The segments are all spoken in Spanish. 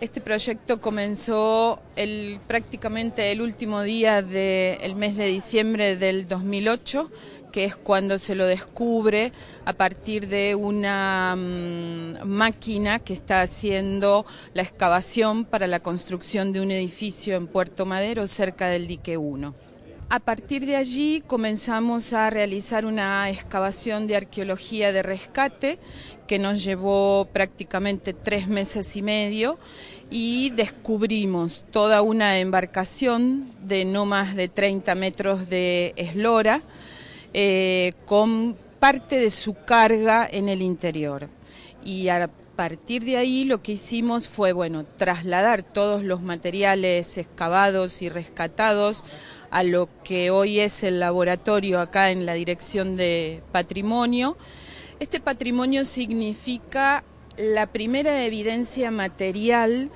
Este proyecto comenzó prácticamente el último día del mes de diciembre del 2008, que es cuando se lo descubre a partir de una mm, máquina que está haciendo la excavación para la construcción de un edificio en Puerto Madero cerca del dique 1. A partir de allí comenzamos a realizar una excavación de arqueología de rescate que nos llevó prácticamente tres meses y medio y descubrimos toda una embarcación de no más de 30 metros de eslora eh, con parte de su carga en el interior. Y a a partir de ahí lo que hicimos fue, bueno, trasladar todos los materiales excavados y rescatados a lo que hoy es el laboratorio acá en la Dirección de Patrimonio. Este patrimonio significa la primera evidencia material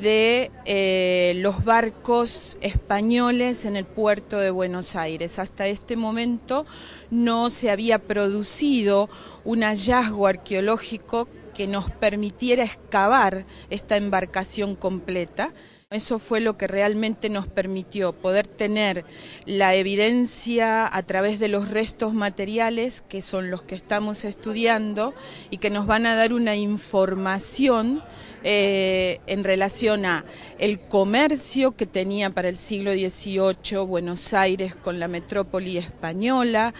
de eh, los barcos españoles en el puerto de Buenos Aires. Hasta este momento no se había producido un hallazgo arqueológico que nos permitiera excavar esta embarcación completa. Eso fue lo que realmente nos permitió poder tener la evidencia a través de los restos materiales, que son los que estamos estudiando, y que nos van a dar una información eh, en relación a el comercio que tenía para el siglo XVIII Buenos Aires con la metrópoli española,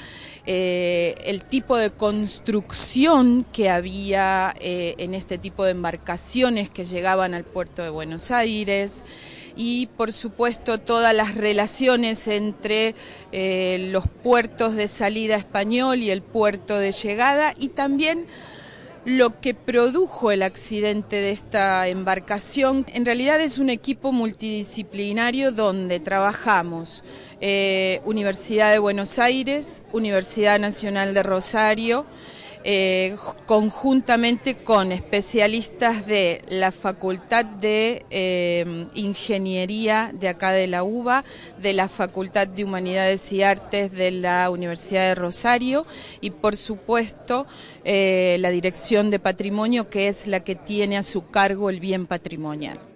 eh, el tipo de construcción que había eh, en este tipo de embarcaciones que llegaban al puerto de Buenos Aires y por supuesto todas las relaciones entre los puertos de salida español y el puerto de llegada y también lo que produjo el accidente de esta embarcación en realidad es un equipo multidisciplinario donde trabajamos eh, Universidad de Buenos Aires, Universidad Nacional de Rosario, eh, conjuntamente con especialistas de la Facultad de eh, Ingeniería de acá de la UBA, de la Facultad de Humanidades y Artes de la Universidad de Rosario y por supuesto eh, la Dirección de Patrimonio que es la que tiene a su cargo el bien patrimonial.